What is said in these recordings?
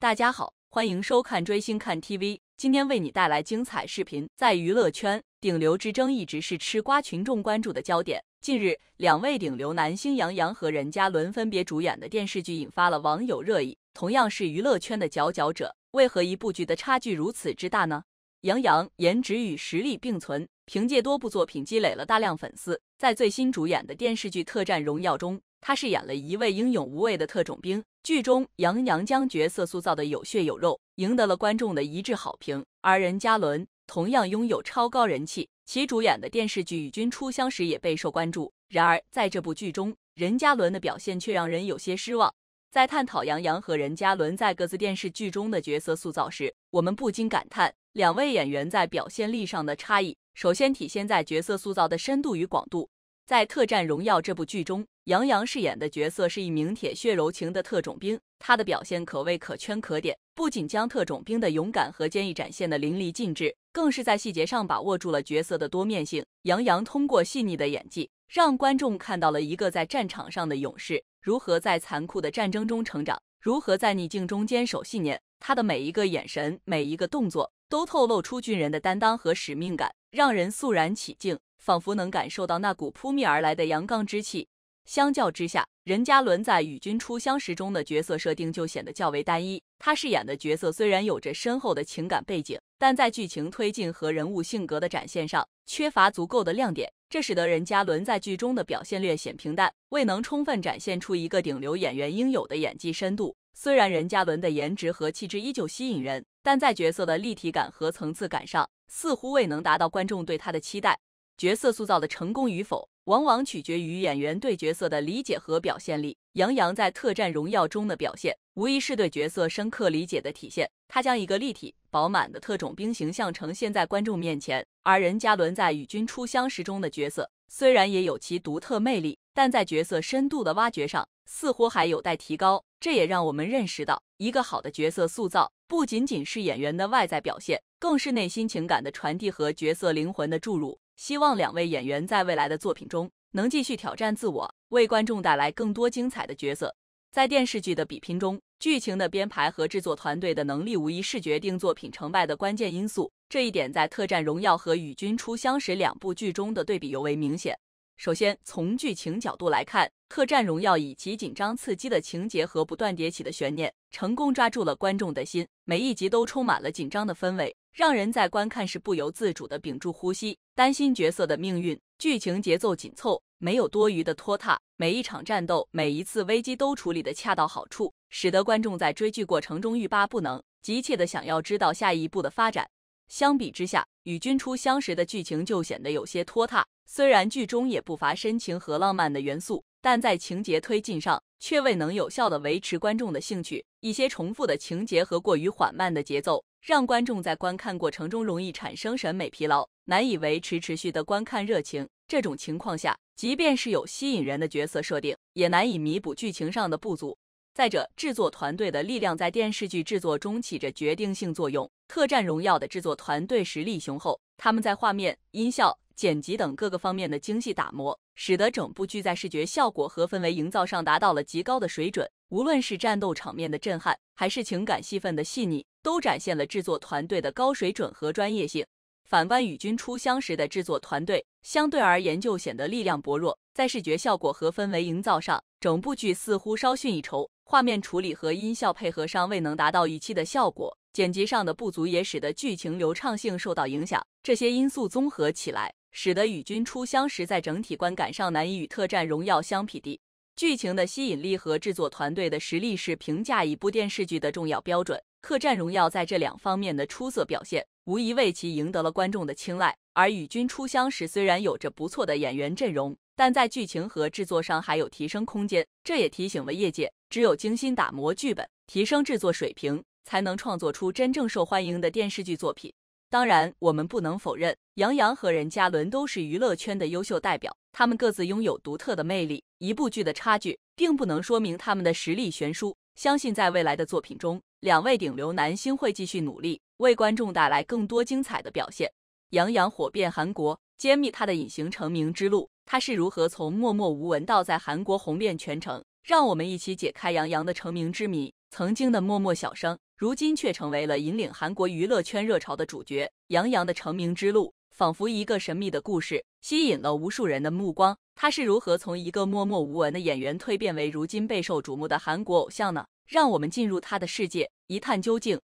大家好，欢迎收看追星看 TV，今天为你带来精彩视频。在娱乐圈，顶流之争一直是吃瓜群众关注的焦点。近日，两位顶流男星杨洋和任嘉伦分别主演的电视剧引发了网友热议。同样是娱乐圈的佼佼者，为何一部剧的差距如此之大呢？杨洋颜值与实力并存。凭借多部作品积累了大量粉丝，在最新主演的电视剧《特战荣耀》中，他饰演了一位英勇无畏的特种兵。剧中，杨洋将角色塑造的有血有肉，赢得了观众的一致好评。而任嘉伦同样拥有超高人气，其主演的电视剧《与君初相识》也备受关注。然而，在这部剧中，任嘉伦的表现却让人有些失望。在探讨杨洋和任嘉伦在各自电视剧中的角色塑造时，我们不禁感叹两位演员在表现力上的差异。首先体现在角色塑造的深度与广度。在《特战荣耀》这部剧中，杨洋饰演的角色是一名铁血柔情的特种兵，他的表现可谓可圈可点。不仅将特种兵的勇敢和坚毅展现得淋漓尽致，更是在细节上把握住了角色的多面性。杨洋通过细腻的演技，让观众看到了一个在战场上的勇士如何在残酷的战争中成长，如何在逆境中坚守信念。他的每一个眼神，每一个动作，都透露出军人的担当和使命感。让人肃然起敬，仿佛能感受到那股扑面而来的阳刚之气。相较之下，任嘉伦在《与君初相识》中的角色设定就显得较为单一。他饰演的角色虽然有着深厚的情感背景，但在剧情推进和人物性格的展现上缺乏足够的亮点，这使得任嘉伦在剧中的表现略显平淡，未能充分展现出一个顶流演员应有的演技深度。虽然任嘉伦的颜值和气质依旧吸引人，但在角色的立体感和层次感上。似乎未能达到观众对他的期待。角色塑造的成功与否，往往取决于演员对角色的理解和表现力。杨洋在《特战荣耀》中的表现，无疑是对角色深刻理解的体现。他将一个立体、饱满的特种兵形象呈现在观众面前。而任嘉伦在《与君初相识》中的角色，虽然也有其独特魅力，但在角色深度的挖掘上似乎还有待提高。这也让我们认识到，一个好的角色塑造不仅仅是演员的外在表现，更是内心情感的传递和角色灵魂的注入。希望两位演员在未来的作品中能继续挑战自我，为观众带来更多精彩的角色。在电视剧的比拼中。剧情的编排和制作团队的能力，无疑是决定作品成败的关键因素。这一点在《特战荣耀》和《与君初相识》两部剧中的对比尤为明显。首先，从剧情角度来看，《特战荣耀》以其紧张刺激的情节和不断迭起的悬念，成功抓住了观众的心。每一集都充满了紧张的氛围，让人在观看时不由自主地屏住呼吸，担心角色的命运。剧情节奏紧凑。没有多余的拖沓，每一场战斗，每一次危机都处理得恰到好处，使得观众在追剧过程中欲罢不能，急切的想要知道下一步的发展。相比之下，《与君初相识》的剧情就显得有些拖沓。虽然剧中也不乏深情和浪漫的元素，但在情节推进上却未能有效的维持观众的兴趣。一些重复的情节和过于缓慢的节奏，让观众在观看过程中容易产生审美疲劳，难以维持持续的观看热情。这种情况下，即便是有吸引人的角色设定，也难以弥补剧情上的不足。再者，制作团队的力量在电视剧制作中起着决定性作用。《特战荣耀》的制作团队实力雄厚，他们在画面、音效、剪辑等各个方面的精细打磨，使得整部剧在视觉效果和氛围营造上达到了极高的水准。无论是战斗场面的震撼，还是情感戏份的细腻，都展现了制作团队的高水准和专业性。反观《与君初相识》的制作团队，相对而言就显得力量薄弱，在视觉效果和氛围营造上，整部剧似乎稍逊一筹。画面处理和音效配合上未能达到预期的效果，剪辑上的不足也使得剧情流畅性受到影响。这些因素综合起来，使得《与君初相识》在整体观感上难以与《特战荣耀》相匹敌。剧情的吸引力和制作团队的实力是评价一部电视剧的重要标准，《特战荣耀》在这两方面的出色表现。无疑为其赢得了观众的青睐。而《与君初相识》虽然有着不错的演员阵容，但在剧情和制作上还有提升空间。这也提醒了业界，只有精心打磨剧本、提升制作水平，才能创作出真正受欢迎的电视剧作品。当然，我们不能否认杨洋和任嘉伦都是娱乐圈的优秀代表，他们各自拥有独特的魅力。一部剧的差距，并不能说明他们的实力悬殊。相信在未来的作品中，两位顶流男星会继续努力，为观众带来更多精彩的表现。杨洋火遍韩国，揭秘他的隐形成名之路，他是如何从默默无闻到在韩国红遍全城？让我们一起解开杨洋的成名之谜。曾经的默默小生。如今却成为了引领韩国娱乐圈热潮的主角。杨洋的成名之路仿佛一个神秘的故事，吸引了无数人的目光。他是如何从一个默默无闻的演员蜕变为如今备受瞩目的韩国偶像呢？让我们进入他的世界，一探究竟。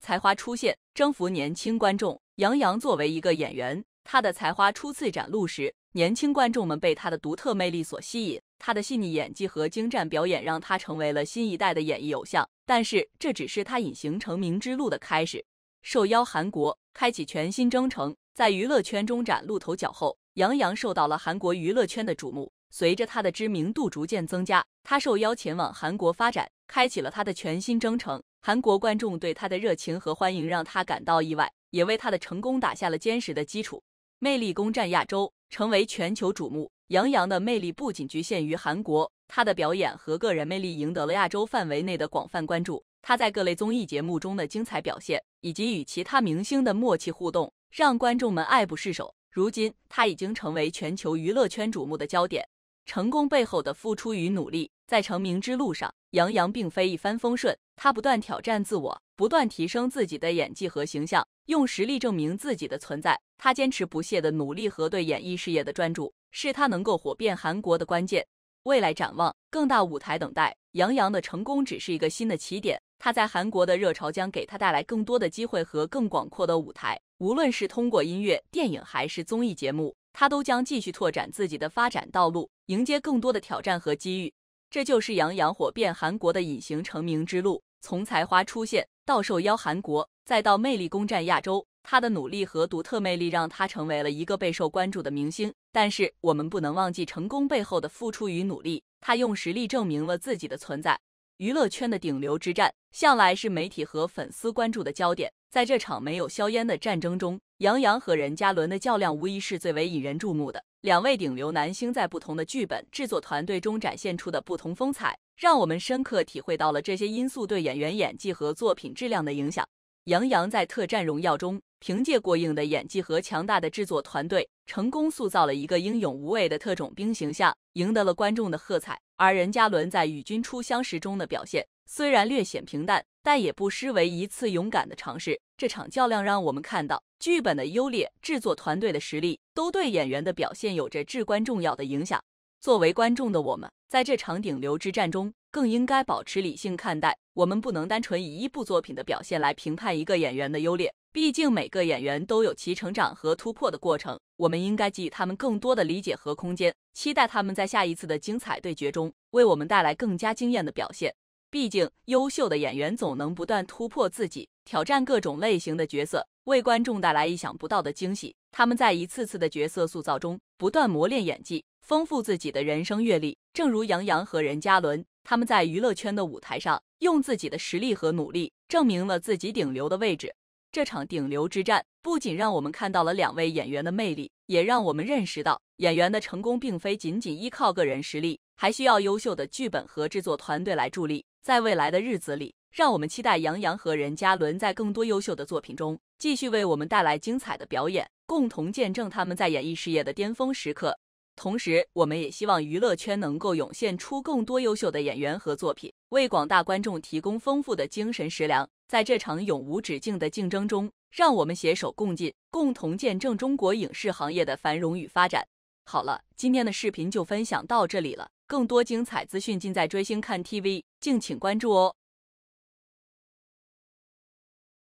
才华出现，征服年轻观众。杨洋作为一个演员，他的才华初次展露时，年轻观众们被他的独特魅力所吸引。他的细腻演技和精湛表演让他成为了新一代的演艺偶像，但是这只是他隐形成名之路的开始。受邀韩国，开启全新征程。在娱乐圈中崭露头角后，杨洋受到了韩国娱乐圈的瞩目。随着他的知名度逐渐增加，他受邀前往韩国发展，开启了他的全新征程。韩国观众对他的热情和欢迎让他感到意外，也为他的成功打下了坚实的基础。魅力攻占亚洲，成为全球瞩目。杨洋的魅力不仅局限于韩国，他的表演和个人魅力赢得了亚洲范围内的广泛关注。他在各类综艺节目中的精彩表现，以及与其他明星的默契互动，让观众们爱不释手。如今，他已经成为全球娱乐圈瞩目的焦点。成功背后的付出与努力，在成名之路上，杨洋并非一帆风顺，他不断挑战自我，不断提升自己的演技和形象。用实力证明自己的存在，他坚持不懈的努力和对演艺事业的专注，是他能够火遍韩国的关键。未来展望，更大舞台等待杨洋的成功只是一个新的起点，他在韩国的热潮将给他带来更多的机会和更广阔的舞台。无论是通过音乐、电影还是综艺节目，他都将继续拓展自己的发展道路，迎接更多的挑战和机遇。这就是杨洋火遍韩国的隐形成名之路，从才华出现到受邀韩国。再到魅力攻占亚洲，他的努力和独特魅力让他成为了一个备受关注的明星。但是我们不能忘记成功背后的付出与努力，他用实力证明了自己的存在。娱乐圈的顶流之战向来是媒体和粉丝关注的焦点，在这场没有硝烟的战争中，杨洋和任嘉伦的较量无疑是最为引人注目的。两位顶流男星在不同的剧本制作团队中展现出的不同风采，让我们深刻体会到了这些因素对演员演技和作品质量的影响。杨洋在《特战荣耀》中凭借过硬的演技和强大的制作团队，成功塑造了一个英勇无畏的特种兵形象，赢得了观众的喝彩。而任嘉伦在《与君初相识》中的表现虽然略显平淡，但也不失为一次勇敢的尝试。这场较量让我们看到，剧本的优劣、制作团队的实力都对演员的表现有着至关重要的影响。作为观众的我们，在这场顶流之战中。更应该保持理性看待，我们不能单纯以一部作品的表现来评判一个演员的优劣，毕竟每个演员都有其成长和突破的过程。我们应该给予他们更多的理解和空间，期待他们在下一次的精彩对决中为我们带来更加惊艳的表现。毕竟，优秀的演员总能不断突破自己，挑战各种类型的角色，为观众带来意想不到的惊喜。他们在一次次的角色塑造中不断磨练演技，丰富自己的人生阅历。正如杨洋和任嘉伦。他们在娱乐圈的舞台上，用自己的实力和努力证明了自己顶流的位置。这场顶流之战不仅让我们看到了两位演员的魅力，也让我们认识到演员的成功并非仅仅依靠个人实力，还需要优秀的剧本和制作团队来助力。在未来的日子里，让我们期待杨洋和任嘉伦在更多优秀的作品中继续为我们带来精彩的表演，共同见证他们在演艺事业的巅峰时刻。同时，我们也希望娱乐圈能够涌现出更多优秀的演员和作品，为广大观众提供丰富的精神食粮。在这场永无止境的竞争中，让我们携手共进，共同见证中国影视行业的繁荣与发展。好了，今天的视频就分享到这里了，更多精彩资讯尽在追星看 TV，敬请关注哦。